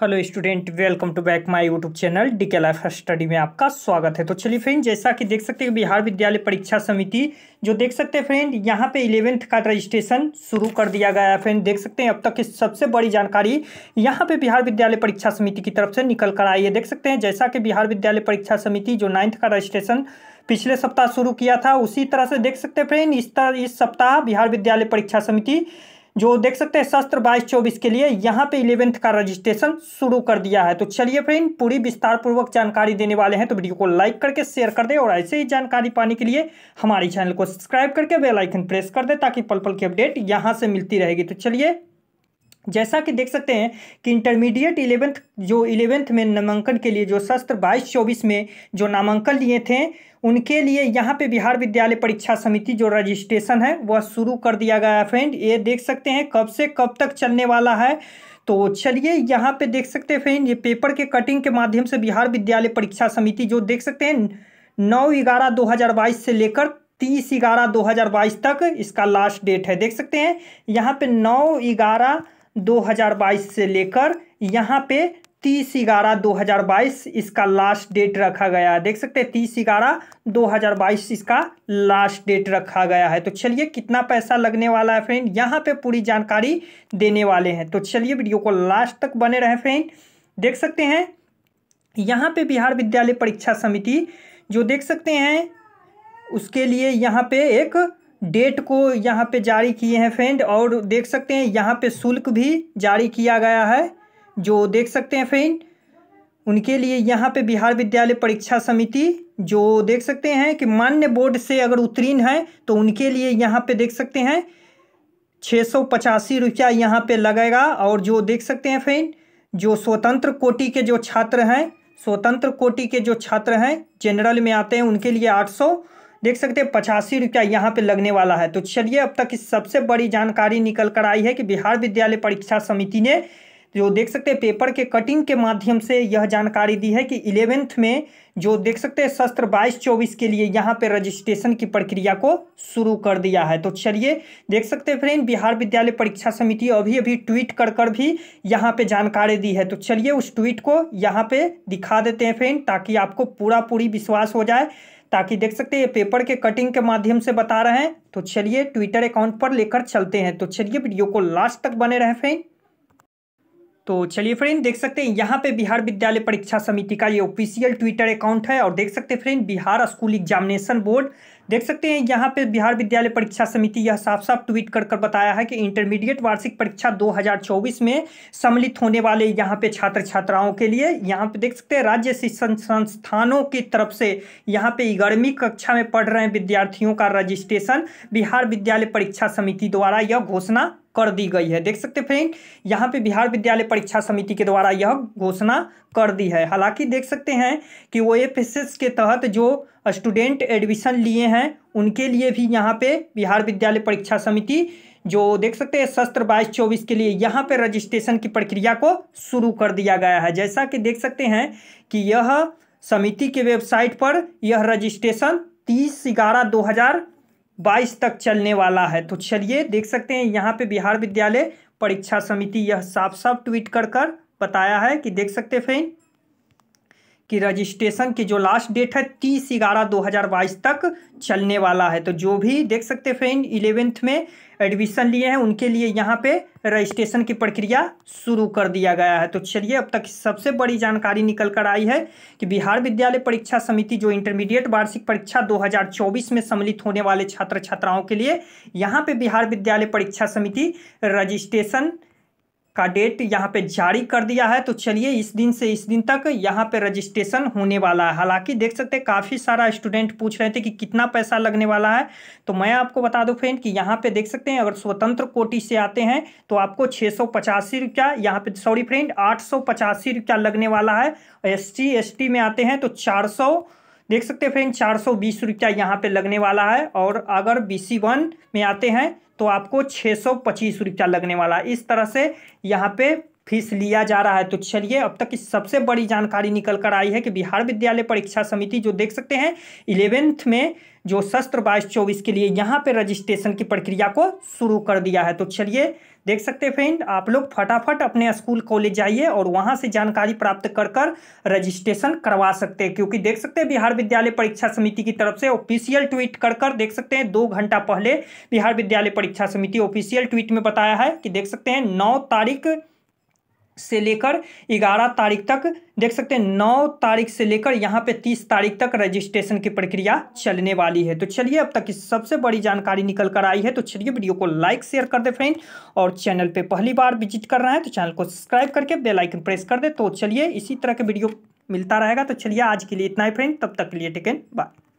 hello student welcome to back my YouTube channel DK life study में आपका स्वागत है तो चलिए फ्रेंड जैसा कि देख सकते हैं बिहार विद्यालय परीक्षा समिति जो देख सकते हैं फ्रेंड यहां पे इलेवेंथ का रजिस्ट्रेशन शुरू कर दिया गया है फ्रेंड देख सकते हैं अब तक की सबसे बड़ी जानकारी यहाँ पर बिहार विद्यालय परीक्षा समिति की तरफ से निकल कर आई है देख सकते हैं जैसा कि बिहार विद्यालय परीक्षा समिति जो नाइन्थ का रजिस्ट्रेशन पिछले सप्ताह शुरू किया था उसी तरह से देख सकते हैं फ्रेंड इस तरह इस सप्ताह बिहार विद्यालय परीक्षा समिति जो देख सकते हैं शस्त्र बाईस चौबीस के लिए यहाँ पे इलेवेंथ का रजिस्ट्रेशन शुरू कर दिया है तो चलिए फ्रेंड पूरी विस्तार पूर्वक जानकारी देने वाले हैं तो वीडियो को लाइक करके शेयर कर दे और ऐसे ही जानकारी पाने के लिए हमारे चैनल को सब्सक्राइब करके बेलाइकन प्रेस कर दे ताकि पल पल की अपडेट यहाँ से मिलती रहेगी तो चलिए जैसा कि देख सकते हैं कि इंटरमीडिएट इलेवेंथ जो इलेवेंथ में नामांकन के लिए जो शस्त्र बाईस चौबीस में जो नामांकन लिए थे उनके लिए यहाँ पे बिहार विद्यालय परीक्षा समिति जो रजिस्ट्रेशन है वह शुरू कर दिया गया है फ्रेंड ये देख सकते हैं कब से कब तक चलने वाला है तो चलिए यहाँ पे देख सकते हैं फ्रेंड ये पेपर के कटिंग के माध्यम से बिहार विद्यालय परीक्षा समिति जो देख सकते हैं नौ ग्यारह दो हज़ार बाईस से लेकर तीस ग्यारह दो हज़ार बाईस तक इसका लास्ट डेट है देख सकते हैं यहाँ पर नौ ग्यारह 2022 से लेकर यहाँ पे तीस ग्यारह दो हज़ार बाईस इसका लास्ट डेट रखा गया है देख सकते हैं तीस ग्यारह दो हज़ार बाईस इसका लास्ट डेट रखा गया है तो चलिए कितना पैसा लगने वाला है फ्रेंड यहाँ पे पूरी जानकारी देने वाले हैं तो चलिए वीडियो को लास्ट तक बने रहें फ्रेंड देख सकते हैं यहाँ पे बिहार विद्यालय परीक्षा समिति जो देख सकते हैं उसके लिए यहाँ पे एक डेट को यहाँ पे जारी किए हैं फ्रेंड और देख सकते हैं यहाँ पे शुल्क भी जारी किया गया है जो देख सकते हैं फ्रेंड उनके लिए यहाँ पे बिहार विद्यालय परीक्षा समिति जो देख सकते हैं कि मान्य बोर्ड से अगर उत्तीर्ण है तो उनके लिए यहाँ पे देख सकते हैं छः सौ पचासी रुपया यहाँ पर लगेगा और जो देख सकते हैं फ्रेंड जो स्वतंत्र कोटि के जो छात्र हैं स्वतंत्र कोटि के जो छात्र हैं जनरल में आते हैं उनके लिए आठ सौ देख सकते हैं पचासी रुपया यहाँ पे लगने वाला है तो चलिए अब तक की सबसे बड़ी जानकारी निकल कर आई है कि बिहार विद्यालय परीक्षा समिति ने जो देख सकते हैं पेपर के कटिंग के माध्यम से यह जानकारी दी है कि इलेवेंथ में जो देख सकते हैं शस्त्र बाईस चौबीस के लिए यहाँ पे रजिस्ट्रेशन की प्रक्रिया को शुरू कर दिया है तो चलिए देख सकते हैं फ्रेंड बिहार विद्यालय परीक्षा समिति अभी अभी ट्वीट कर कर भी यहाँ पे जानकारी दी है तो चलिए उस ट्वीट को यहाँ पे दिखा देते हैं फ्रेंड ताकि आपको पूरा पूरी विश्वास हो जाए ताकि देख सकते हैं ये पेपर के कटिंग के माध्यम से बता रहे हैं तो चलिए ट्विटर अकाउंट पर लेकर चलते हैं तो चलिए वीडियो को लास्ट तक बने रहे फ्रेंड तो चलिए फ्रेंड देख सकते हैं यहाँ पे बिहार विद्यालय परीक्षा समिति का ये ऑफिशियल ट्विटर अकाउंट है और देख सकते हैं friend Bihar school examination board देख सकते हैं यहाँ पे बिहार विद्यालय परीक्षा समिति यह साफ साफ ट्वीट कर कर बताया है कि इंटरमीडिएट वार्षिक परीक्षा 2024 में सम्मिलित होने वाले यहाँ पे छात्र छात्राओं के लिए यहाँ पे देख सकते हैं राज्य शिक्षण संस्थानों की तरफ से यहाँ पे ग्यारहवीं कक्षा में पढ़ रहे विद्यार्थियों का रजिस्ट्रेशन बिहार विद्यालय परीक्षा समिति द्वारा यह घोषणा कर दी गई है देख सकते फ्रेंड यहाँ पे बिहार विद्यालय परीक्षा समिति के द्वारा यह घोषणा कर दी है हालांकि देख सकते हैं कि ओ के तहत जो स्टूडेंट एडमिशन लिए हैं उनके लिए भी यहाँ पे बिहार विद्यालय परीक्षा समिति जो देख सकते हैं शस्त्र बाईस चौबीस के लिए यहाँ पे रजिस्ट्रेशन की प्रक्रिया को शुरू कर दिया गया है जैसा कि देख सकते हैं कि यह समिति के वेबसाइट पर यह रजिस्ट्रेशन तीस ग्यारह दो हज़ार बाईस तक चलने वाला है तो चलिए देख सकते हैं यहाँ पे बिहार विद्यालय परीक्षा समिति यह साफ साफ ट्वीट कर कर बताया है कि देख सकते हैं फ्रेंड कि रजिस्ट्रेशन की जो लास्ट डेट है तीस ग्यारह दो हज़ार बाईस तक चलने वाला है तो जो भी देख सकते फ्रेंड इलेवेंथ में एडमिशन लिए हैं उनके लिए यहाँ पे रजिस्ट्रेशन की प्रक्रिया शुरू कर दिया गया है तो चलिए अब तक सबसे बड़ी जानकारी निकल कर आई है कि बिहार विद्यालय परीक्षा समिति जो इंटरमीडिएट वार्षिक परीक्षा 2024 में सम्मिलित होने वाले छात्र छात्राओं के लिए यहाँ पे बिहार विद्यालय परीक्षा समिति रजिस्ट्रेशन का डेट यहाँ पे जारी कर दिया है तो चलिए इस दिन से इस दिन तक यहाँ पे रजिस्ट्रेशन होने वाला है हालांकि देख सकते हैं काफ़ी सारा स्टूडेंट पूछ रहे थे कि कितना पैसा लगने वाला है तो मैं आपको बता दूं फ्रेंड कि यहाँ पे देख सकते हैं अगर स्वतंत्र कोटि से आते हैं तो आपको छः सौ पचासी रुपया यहाँ पे सॉरी फ्रेंड आठ सौ पचासी रुपया लगने वाला है एस टी एस टी में आते हैं तो चार सौ देख सकते हैं फ्रेंड चार सौ बीस रुपया यहाँ पर लगने वाला है और अगर बी सी वन में आते हैं तो आपको छः सौ पच्चीस रुपया लगने वाला इस तरह से यहाँ पे फीस लिया जा रहा है तो चलिए अब तक की सबसे बड़ी जानकारी निकल कर आई है कि बिहार विद्यालय परीक्षा समिति जो देख सकते हैं इलेवेंथ में जो शस्त्र बाईस चौबीस के लिए यहाँ पे रजिस्ट्रेशन की प्रक्रिया को शुरू कर दिया है तो चलिए देख सकते हैं फ्रेंड आप लोग फटाफट अपने स्कूल कॉलेज जाइए और वहाँ से जानकारी प्राप्त कर कर रजिस्ट्रेशन करवा सकते हैं क्योंकि देख सकते हैं बिहार विद्यालय परीक्षा समिति की तरफ से ऑफिशियल ट्वीट कर कर देख सकते हैं दो घंटा पहले बिहार विद्यालय परीक्षा समिति ऑफिशियल ट्वीट में बताया है कि देख सकते हैं नौ तारीख से लेकर 11 तारीख तक देख सकते हैं 9 तारीख से लेकर यहाँ पे 30 तारीख तक रजिस्ट्रेशन की प्रक्रिया चलने वाली है तो चलिए अब तक की सबसे बड़ी जानकारी निकल कर आई है तो चलिए वीडियो को लाइक शेयर कर दे फ्रेंड और चैनल पे पहली बार विजिट कर रहा है तो चैनल को सब्सक्राइब करके बेलाइकन प्रेस कर दे तो चलिए इसी तरह के वीडियो मिलता रहेगा तो चलिए आज के लिए इतना ही फ्रेंड तब तक के लिए टेकन बाय